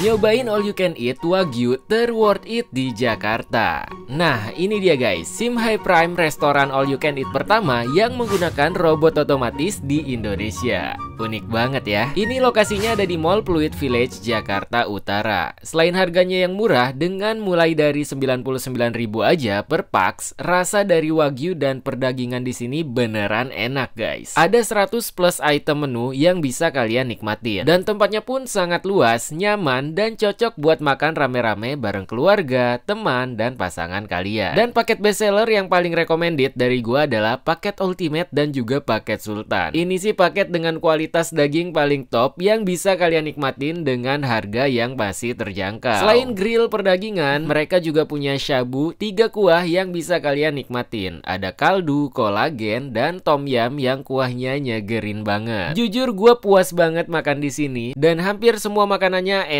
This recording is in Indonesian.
Nyobain all you can eat Wagyu terworth it di Jakarta. Nah, ini dia guys, Simhai Prime restoran all you can eat pertama yang menggunakan robot otomatis di Indonesia. Unik banget ya. Ini lokasinya ada di Mall Pluit Village, Jakarta Utara. Selain harganya yang murah, dengan mulai dari 99.000 aja per pax, rasa dari Wagyu dan perdagingan di sini beneran enak guys. Ada 100 plus item menu yang bisa kalian nikmatin. Dan tempatnya pun sangat luas, nyaman, dan cocok buat makan rame-rame bareng keluarga, teman, dan pasangan kalian. Dan paket bestseller yang paling recommended dari gua adalah paket Ultimate dan juga paket Sultan. Ini sih paket dengan kualitas daging paling top yang bisa kalian nikmatin dengan harga yang masih terjangkau. Selain grill perdagingan, mereka juga punya shabu, tiga kuah yang bisa kalian nikmatin. Ada kaldu, kolagen, dan tom yam yang kuahnya nyegerin banget. Jujur gua puas banget makan di sini dan hampir semua makanannya enak